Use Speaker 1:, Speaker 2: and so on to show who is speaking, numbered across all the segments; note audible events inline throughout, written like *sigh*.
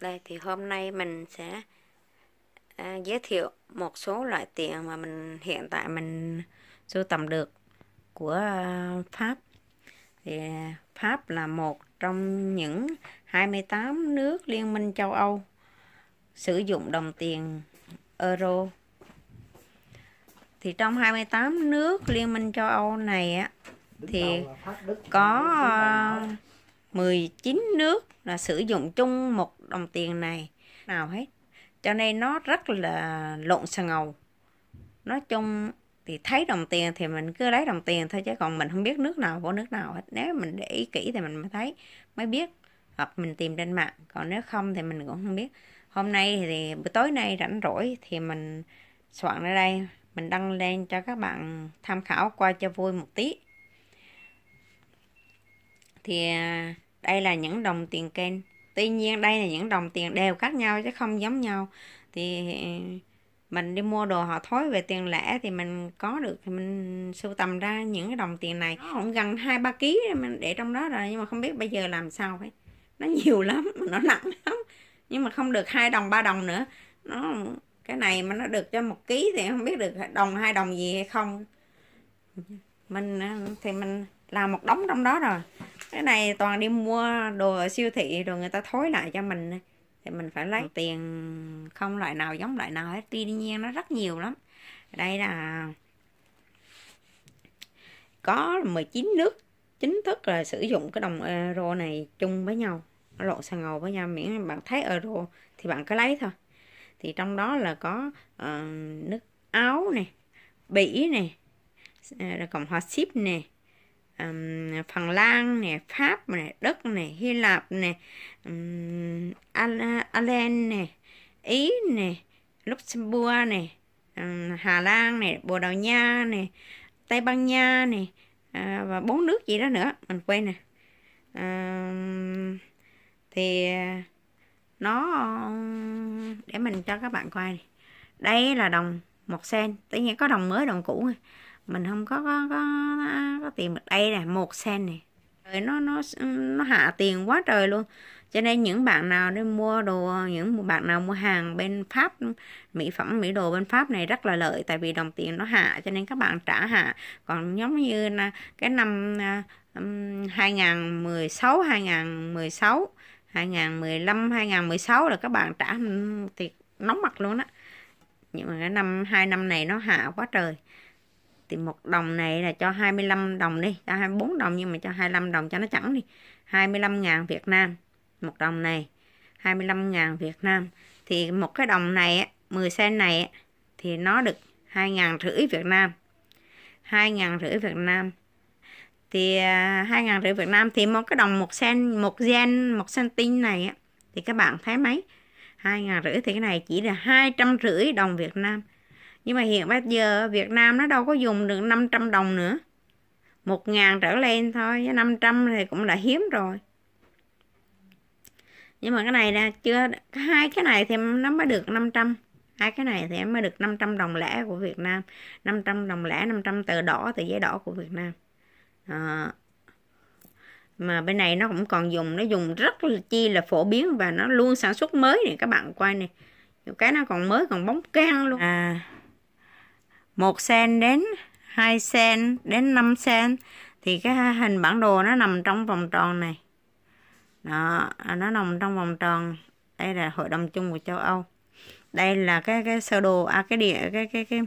Speaker 1: đây thì hôm nay mình sẽ à, giới thiệu một số loại tiền mà mình hiện tại mình sưu tầm được của à, Pháp thì Pháp là một trong những 28 nước liên minh châu Âu sử dụng đồng tiền euro thì trong 28 nước liên minh châu Âu này á thì có 19 nước là sử dụng chung một đồng tiền này nào hết cho nên nó rất là lộn xà ngầu nói chung thì thấy đồng tiền thì mình cứ lấy đồng tiền thôi chứ còn mình không biết nước nào của nước nào hết nếu mình để ý kỹ thì mình mới thấy mới biết hoặc mình tìm trên mạng còn nếu không thì mình cũng không biết hôm nay thì buổi tối nay rảnh rỗi thì mình soạn ra đây mình đăng lên cho các bạn tham khảo qua cho vui một tí thì à, đây là những đồng tiền ken tuy nhiên đây là những đồng tiền đều khác nhau chứ không giống nhau thì à, mình đi mua đồ họ thối về tiền lẻ thì mình có được thì mình sưu tầm ra những cái đồng tiền này cũng gần hai ba ký mình để trong đó rồi nhưng mà không biết bây giờ làm sao ấy nó nhiều *laughs* lắm mà nó nặng lắm nhưng mà không được hai đồng ba đồng nữa nó cái này mà nó được cho một ký thì không biết được đồng hai đồng gì hay không mình à, thì mình làm một đống trong đó rồi cái này toàn đi mua đồ ở siêu thị rồi người ta thối lại cho mình thì mình phải lấy ừ. tiền không loại nào giống loại nào hết tuy nhiên nó rất nhiều lắm đây là có 19 nước chính thức là sử dụng cái đồng euro này chung với nhau nó lộn sang ngầu với nhau miễn bạn thấy euro thì bạn cứ lấy thôi thì trong đó là có uh, nước áo này bỉ này ờ, rồi cộng hòa ship này um, Phần Lan nè Pháp nè Đức nè Hy Lạp nè um, Alen nè Ý nè Luxembourg nè um, Hà Lan nè Bồ Đào Nha nè Tây Ban Nha nè à, và bốn nước gì đó nữa mình quên nè à, thì nó để mình cho các bạn coi này. đây là đồng một sen tự nhiên có đồng mới đồng cũ mình không có có, có, có tiền được đây nè một sen này nó nó nó hạ tiền quá trời luôn cho nên những bạn nào đi mua đồ những bạn nào mua hàng bên pháp mỹ phẩm mỹ đồ bên pháp này rất là lợi tại vì đồng tiền nó hạ cho nên các bạn trả hạ còn giống như cái năm 2016 2016 2015 2016 là các bạn trả tiền nóng mặt luôn á nhưng mà cái năm hai năm này nó hạ quá trời thì một đồng này là cho 25 đồng đi cho 24 đồng nhưng mà cho 25 đồng cho nó chẳng đi 25 ngàn Việt Nam một đồng này 25 ngàn Việt Nam thì một cái đồng này 10 sen này thì nó được 2 ngàn rưỡi Việt Nam 2 ngàn rưỡi Việt Nam thì 2 à, ngàn rưỡi Việt Nam thì một cái đồng một sen một gen một cm này thì các bạn thấy mấy 2 ngàn rưỡi thì cái này chỉ là 200 rưỡi đồng Việt Nam nhưng mà hiện bây giờ Việt Nam nó đâu có dùng được 500 đồng nữa một ngàn trở lên thôi 500 thì cũng đã hiếm rồi nhưng mà cái này nè chưa hai cái này thì nó mới được 500 hai cái này thì em mới được 500 đồng lẻ của Việt Nam 500 đồng lẻ 500 tờ đỏ tờ giấy đỏ của Việt Nam à, mà bên này nó cũng còn dùng nó dùng rất là chi là phổ biến và nó luôn sản xuất mới này các bạn quay này cái nó còn mới còn bóng căng luôn à 1 sen đến 2 sen đến 5 sen thì cái hình bản đồ nó nằm trong vòng tròn này đó, nó nằm trong vòng tròn đây là hội đồng chung của châu Âu đây là cái cái sơ đồ à cái địa cái cái cái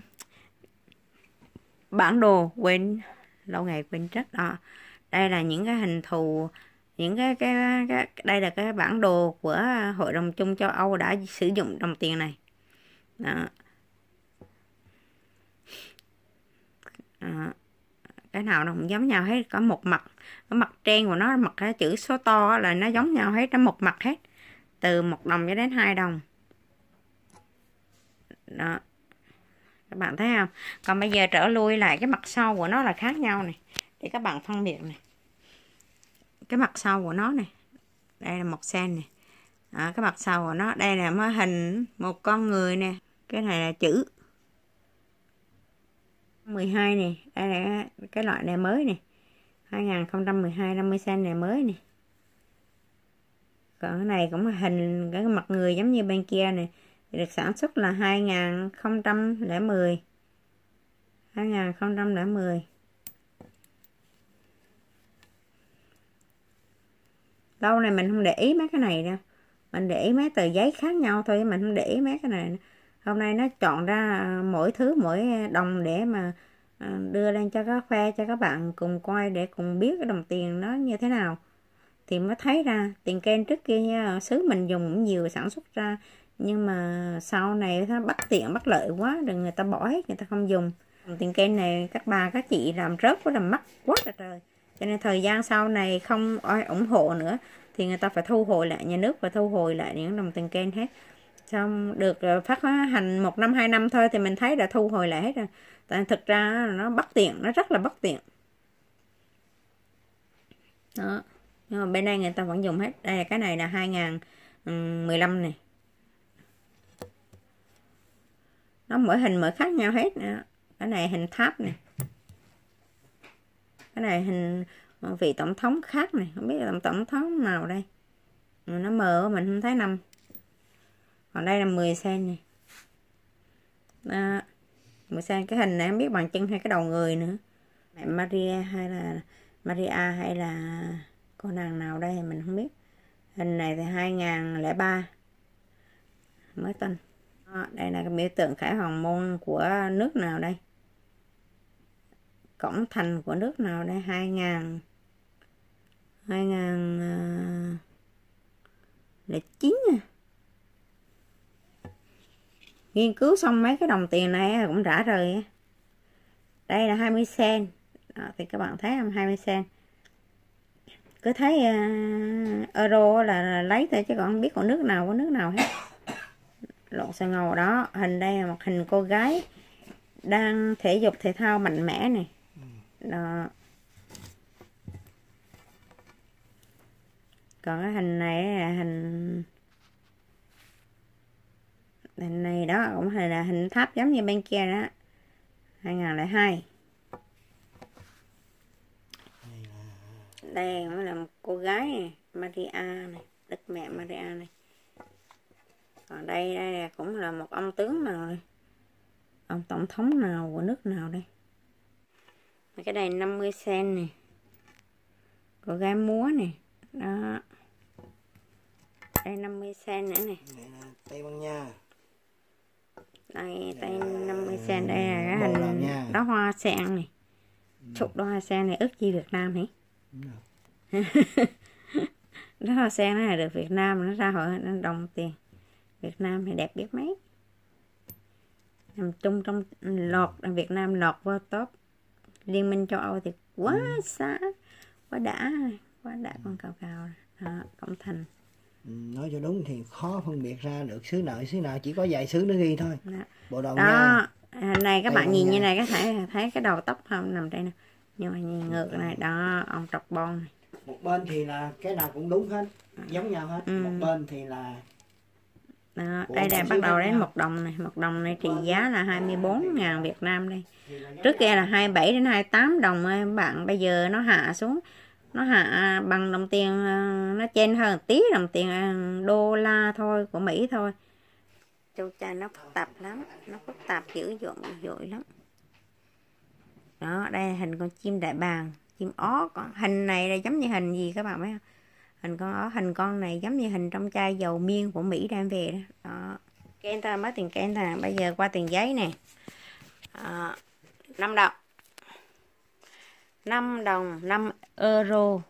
Speaker 1: bản đồ quên lâu ngày quên rất đó đây là những cái hình thù những cái, cái cái đây là cái bản đồ của hội đồng chung châu Âu đã sử dụng đồng tiền này đó. à, cái nào nó cũng giống nhau hết có một mặt cái mặt trang của nó mặt cái chữ số to là nó giống nhau hết nó một mặt hết từ một đồng cho đến hai đồng đó các bạn thấy không còn bây giờ trở lui lại cái mặt sau của nó là khác nhau này để các bạn phân biệt này cái mặt sau của nó này đây là một sen này à, cái mặt sau của nó đây là hình một con người nè cái này là chữ 12 nè đây là cái loại này mới nè 2012 50 cent này mới này còn cái này cũng là hình cái mặt người giống như bên kia này được sản xuất là 2010 2010 lâu này mình không để ý mấy cái này đâu mình để ý mấy tờ giấy khác nhau thôi mình không để ý mấy cái này nữa hôm nay nó chọn ra à, mỗi thứ mỗi đồng để mà à, đưa lên cho các phe cho các bạn cùng coi để cùng biết cái đồng tiền nó như thế nào thì mới thấy ra tiền ken trước kia nha, xứ mình dùng cũng nhiều sản xuất ra nhưng mà sau này nó bắt tiện bắt lợi quá rồi người ta bỏ hết người ta không dùng tiền ken này các bà các chị làm rớt quá làm mắc quá là trời cho nên thời gian sau này không ai ủng hộ nữa thì người ta phải thu hồi lại nhà nước và thu hồi lại những đồng tiền ken hết xong được ờ, phát hành một năm hai năm thôi thì mình thấy đã thu hồi lại hết rồi tại thực ra nó bất tiện nó rất là bất tiện đó nhưng mà bên đây người ta vẫn dùng hết đây là cái này là 2015 này nó mỗi hình mỗi khác nhau hết nữa. cái này hình tháp này cái này hình ờ, vị tổng thống khác này không biết là tổng thống nào đây nó mờ mình không thấy năm còn đây là 10 cm này đó. 10 cm cái hình này không biết bằng chân hay cái đầu người nữa mẹ Maria hay là Maria hay là cô nàng nào đây mình không biết hình này thì 2003 mới tinh đó, đây là cái biểu tượng khải hoàng môn của nước nào đây cổng thành của nước nào đây 2000 2000 là 9 à nghiên cứu xong mấy cái đồng tiền này cũng rã rời đây là 20 sen đó, thì các bạn thấy không 20 sen cứ thấy uh, euro là, là lấy thôi chứ còn không biết còn nước nào có nước nào hết lộn xà ngầu đó hình đây là một hình cô gái đang thể dục thể thao mạnh mẽ này đó còn cái hình này là hình hình này đó cũng hình là hình tháp giống như bên kia đó 2002 đây mới là một cô gái này Maria này Đức mẹ Maria này còn đây đây cũng là một ông tướng nào này ông tổng thống nào của nước nào đây cái này 50 sen này cô gái múa này đó đây 50 sen nữa này Tây Ban Nha đây dạ. tay 50 sen đây là cái hình đó hoa sen này ừ. chục đo hoa sen này ước chi Việt Nam hả *laughs* đó hoa sen này được Việt Nam nó ra hội nó đồng tiền Việt Nam thì đẹp biết mấy nằm chung trong lọt Việt Nam lọt vào top liên minh châu Âu thì quá ừ. xa quá đã quá đã ừ. con cào cào đó, Cổng Thành nói cho đúng thì khó phân biệt ra được xứ nào xứ nào chỉ có vài xứ nó ghi thôi dạ. đó. bộ đầu đó nha. này các đây bạn nhìn nha. như này có thể thấy cái đầu tóc không nằm đây nè nhưng mà nhìn ngược dạ. này đó ông trọc bon này một bên thì là cái nào cũng đúng hết dạ. giống nhau hết ừ. một bên thì là đó, đây là bắt đầu đến một đồng này một đồng này trị giá là 24 ngàn Việt Nam đây trước kia là 27 đến 28 đồng các bạn bây giờ nó hạ xuống nó hạ bằng đồng tiền ờ, nó trên hơn tí đồng tiền ờ, đô la thôi của Mỹ thôi châu Chai nó phức tạp lắm nó phức tạp dữ dội dội lắm đó đây hình con chim đại bàng chim ó con hình này là giống như hình gì các bạn biết không hình con ó hình con này giống như hình trong chai dầu miên của Mỹ đem về đó, đó. ta mới tiền ta bây giờ qua tiền giấy nè à, đồng 5 đồng 5 euro